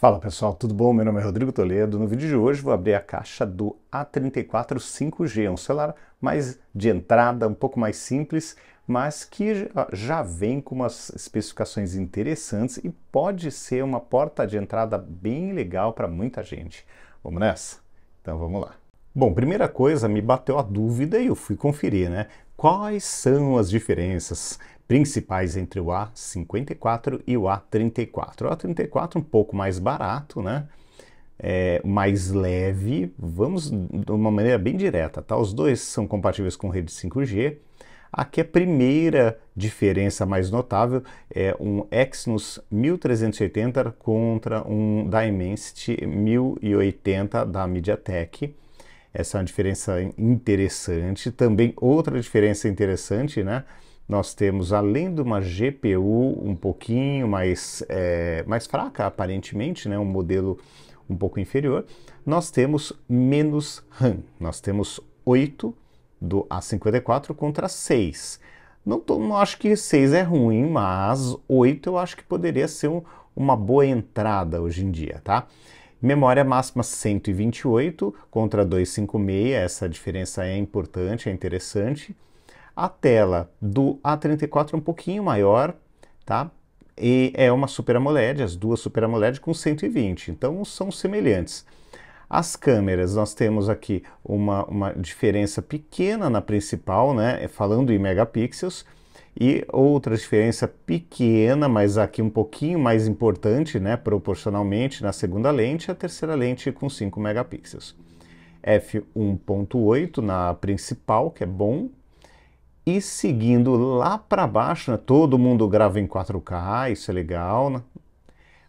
Fala pessoal, tudo bom? Meu nome é Rodrigo Toledo. No vídeo de hoje vou abrir a caixa do A34 5G, um celular mais de entrada, um pouco mais simples, mas que já vem com umas especificações interessantes e pode ser uma porta de entrada bem legal para muita gente. Vamos nessa? Então vamos lá. Bom, primeira coisa, me bateu a dúvida e eu fui conferir, né? Quais são as diferenças principais entre o A54 e o A34? O A34 é um pouco mais barato, né? É, mais leve, vamos de uma maneira bem direta, tá? Os dois são compatíveis com rede 5G. Aqui a primeira diferença mais notável é um Exynos 1380 contra um Dimensity 1080 da MediaTek essa é uma diferença interessante. Também outra diferença interessante, né? Nós temos, além de uma GPU um pouquinho mais, é, mais fraca, aparentemente, né? um modelo um pouco inferior, nós temos menos RAM. Nós temos 8 do A54 contra 6. Não, tô, não acho que 6 é ruim, mas 8 eu acho que poderia ser um, uma boa entrada hoje em dia, tá? Memória máxima 128 contra 256, essa diferença é importante, é interessante. A tela do A34 é um pouquinho maior, tá? E é uma Super AMOLED, as duas Super AMOLED com 120, então são semelhantes. As câmeras, nós temos aqui uma, uma diferença pequena na principal, né? Falando em megapixels, e outra diferença pequena, mas aqui um pouquinho mais importante, né, proporcionalmente, na segunda lente, a terceira lente com 5 megapixels. F1.8 na principal, que é bom, e seguindo lá para baixo, né? todo mundo grava em 4K, isso é legal. Né?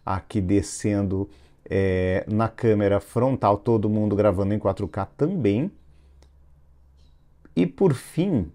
Aqui descendo é, na câmera frontal, todo mundo gravando em 4K também. E por fim,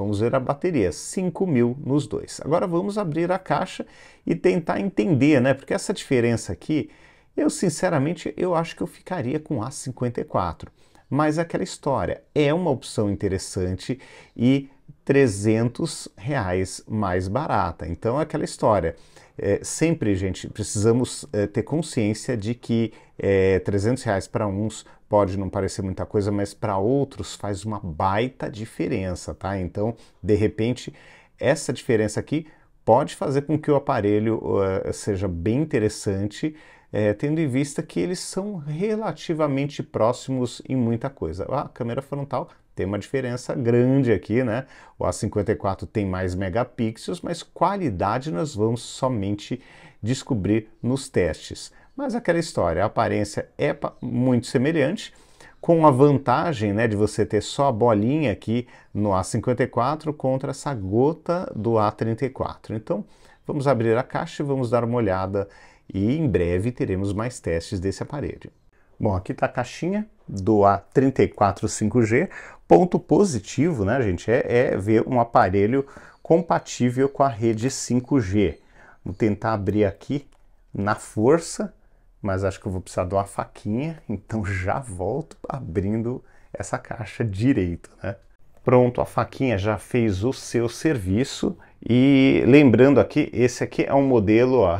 Vamos ver a bateria, 5 mil nos dois. Agora vamos abrir a caixa e tentar entender, né? Porque essa diferença aqui, eu sinceramente, eu acho que eu ficaria com A54. Mas é aquela história é uma opção interessante e 300 reais mais barata. Então, é aquela história. É, sempre, gente, precisamos é, ter consciência de que é, 300 reais para uns pode não parecer muita coisa, mas para outros faz uma baita diferença, tá? Então, de repente, essa diferença aqui pode fazer com que o aparelho uh, seja bem interessante, é, tendo em vista que eles são relativamente próximos em muita coisa. A câmera frontal tem uma diferença grande aqui, né? O A54 tem mais megapixels, mas qualidade nós vamos somente descobrir nos testes. Mas aquela história, a aparência é muito semelhante, com a vantagem né, de você ter só a bolinha aqui no A54 contra essa gota do A34. Então, vamos abrir a caixa e vamos dar uma olhada e em breve teremos mais testes desse aparelho. Bom, aqui está a caixinha, do A34 5G. Ponto positivo, né, gente, é, é ver um aparelho compatível com a rede 5G. Vou tentar abrir aqui na força, mas acho que eu vou precisar de uma faquinha, então já volto abrindo essa caixa direito, né? Pronto, a faquinha já fez o seu serviço e lembrando aqui, esse aqui é um modelo ó,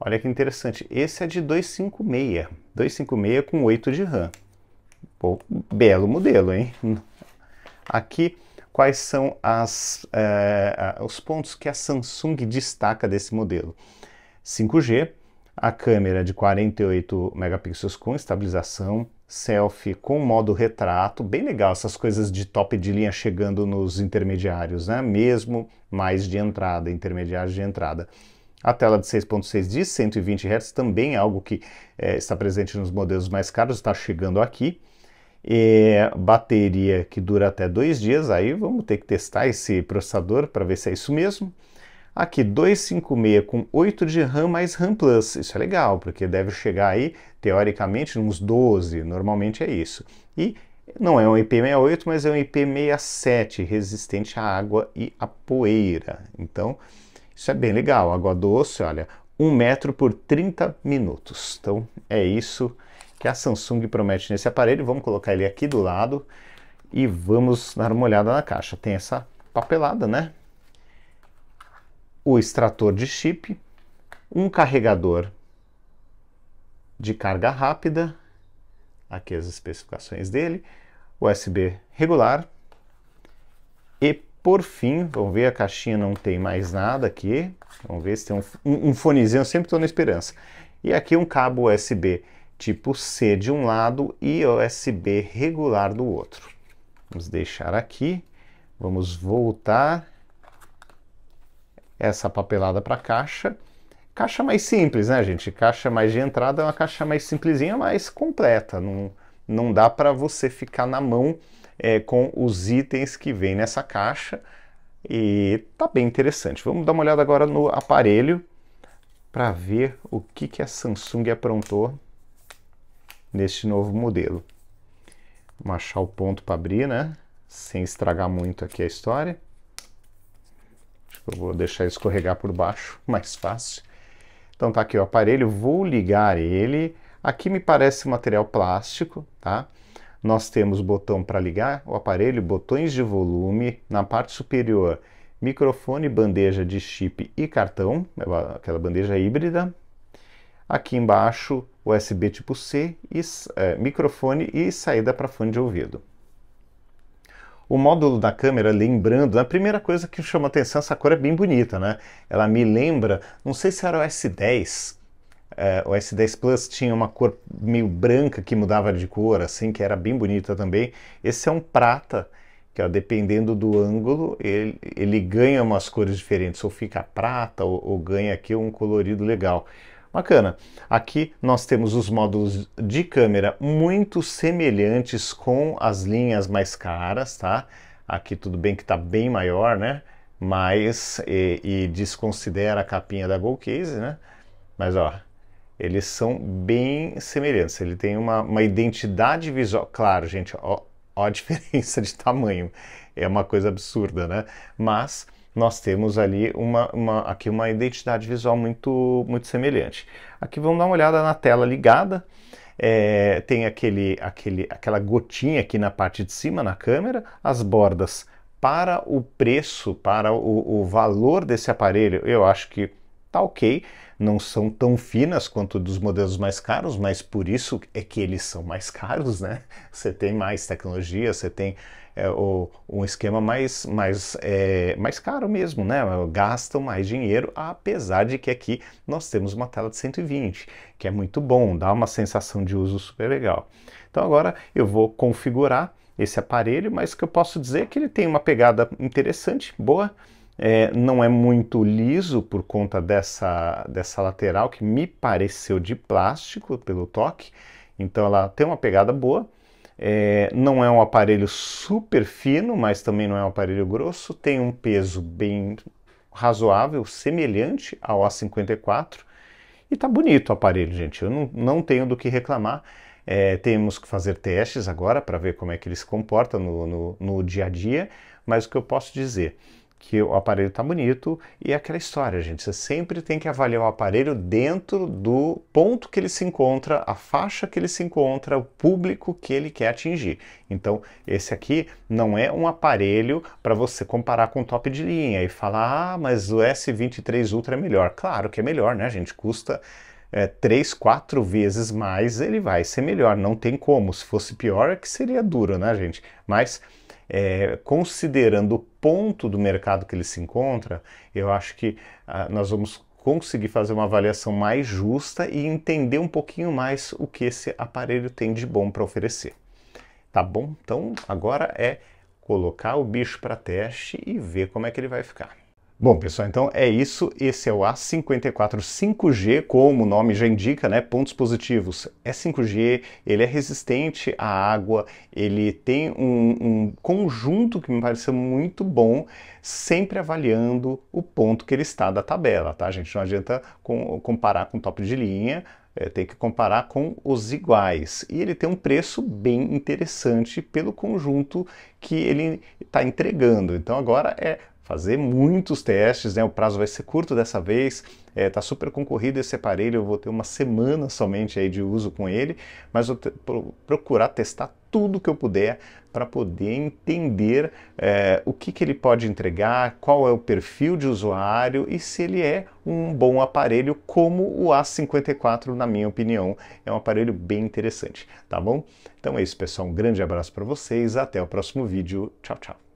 Olha que interessante. Esse é de 256. 256 com 8 de RAM. Pô, belo modelo, hein? Aqui, quais são as, é, os pontos que a Samsung destaca desse modelo? 5G, a câmera de 48 megapixels com estabilização, selfie com modo retrato, bem legal essas coisas de top de linha chegando nos intermediários, né? Mesmo mais de entrada, intermediários de entrada. A tela de 6.6 de 120 Hz também é algo que é, está presente nos modelos mais caros, está chegando aqui. É, bateria que dura até dois dias, aí vamos ter que testar esse processador para ver se é isso mesmo. Aqui 256 com 8 de RAM mais RAM Plus, isso é legal, porque deve chegar aí, teoricamente, uns 12, normalmente é isso. E não é um IP68, mas é um IP67, resistente à água e à poeira. Então, isso é bem legal. Água doce, olha, 1 metro por 30 minutos. Então é isso que a Samsung promete nesse aparelho. Vamos colocar ele aqui do lado e vamos dar uma olhada na caixa. Tem essa papelada, né? O extrator de chip, um carregador de carga rápida, aqui as especificações dele, USB regular e por fim, vamos ver, a caixinha não tem mais nada aqui. Vamos ver se tem um, um, um fonezinho, eu sempre estou na esperança. E aqui um cabo USB tipo C de um lado e USB regular do outro. Vamos deixar aqui, vamos voltar essa papelada para a caixa. Caixa mais simples, né, gente? Caixa mais de entrada é uma caixa mais simplesinha, mas completa. Não, não dá para você ficar na mão é, com os itens que vem nessa caixa e tá bem interessante. Vamos dar uma olhada agora no aparelho para ver o que, que a Samsung aprontou neste novo modelo. Vamos achar o ponto para abrir, né? Sem estragar muito aqui a história. Acho que eu vou deixar escorregar por baixo, mais fácil. Então tá aqui o aparelho, vou ligar ele. Aqui me parece material plástico, tá? nós temos botão para ligar o aparelho, botões de volume, na parte superior microfone, bandeja de chip e cartão, é aquela bandeja híbrida. Aqui embaixo USB tipo C, e, é, microfone e saída para fone de ouvido. O módulo da câmera, lembrando, a primeira coisa que chama atenção, essa cor é bem bonita, né? Ela me lembra, não sei se era o S10, Uh, o S10 Plus tinha uma cor meio branca que mudava de cor, assim, que era bem bonita também. Esse é um prata, que ó, dependendo do ângulo, ele, ele ganha umas cores diferentes, ou fica prata, ou, ou ganha aqui um colorido legal. Bacana. Aqui nós temos os módulos de câmera muito semelhantes com as linhas mais caras, tá? Aqui tudo bem que está bem maior, né? Mas, e, e desconsidera a capinha da Gold Case, né? Mas, ó, eles são bem semelhantes. Ele tem uma, uma identidade visual. Claro, gente, ó, ó, a diferença de tamanho. É uma coisa absurda, né? Mas nós temos ali uma, uma, aqui uma identidade visual muito, muito semelhante. Aqui vamos dar uma olhada na tela ligada. É, tem aquele, aquele, aquela gotinha aqui na parte de cima na câmera, as bordas para o preço, para o, o valor desse aparelho, eu acho que tá ok, não são tão finas quanto dos modelos mais caros, mas por isso é que eles são mais caros, né? Você tem mais tecnologia, você tem é, o, um esquema mais, mais, é, mais caro mesmo, né? Gastam mais dinheiro, apesar de que aqui nós temos uma tela de 120, que é muito bom, dá uma sensação de uso super legal. Então agora eu vou configurar esse aparelho, mas o que eu posso dizer é que ele tem uma pegada interessante, boa, é, não é muito liso por conta dessa, dessa lateral que me pareceu de plástico pelo toque, então ela tem uma pegada boa. É, não é um aparelho super fino, mas também não é um aparelho grosso. Tem um peso bem razoável, semelhante ao A54. E tá bonito o aparelho, gente. Eu não, não tenho do que reclamar. É, temos que fazer testes agora para ver como é que ele se comporta no, no, no dia a dia. Mas o que eu posso dizer? que o aparelho está bonito e é aquela história, gente. Você sempre tem que avaliar o aparelho dentro do ponto que ele se encontra, a faixa que ele se encontra, o público que ele quer atingir. Então, esse aqui não é um aparelho para você comparar com o top de linha e falar, ah, mas o S23 Ultra é melhor. Claro que é melhor, né, gente? Custa é, três, quatro vezes mais, ele vai ser melhor. Não tem como. Se fosse pior, é que seria duro, né, gente? Mas é, considerando o ponto do mercado que ele se encontra, eu acho que ah, nós vamos conseguir fazer uma avaliação mais justa e entender um pouquinho mais o que esse aparelho tem de bom para oferecer. Tá bom? Então agora é colocar o bicho para teste e ver como é que ele vai ficar. Bom, pessoal, então é isso. Esse é o A54 5G, como o nome já indica, né? Pontos positivos. É 5G, ele é resistente à água, ele tem um, um conjunto que me pareceu muito bom, sempre avaliando o ponto que ele está da tabela, tá, gente? Não adianta com, comparar com top de linha, é, tem que comparar com os iguais. E ele tem um preço bem interessante pelo conjunto que ele está entregando. Então agora é fazer muitos testes, né? O prazo vai ser curto dessa vez, é, tá super concorrido esse aparelho, eu vou ter uma semana somente aí de uso com ele, mas vou te, pro, procurar testar tudo que eu puder para poder entender é, o que, que ele pode entregar, qual é o perfil de usuário e se ele é um bom aparelho como o A54, na minha opinião, é um aparelho bem interessante, tá bom? Então é isso, pessoal, um grande abraço para vocês, até o próximo vídeo, tchau, tchau.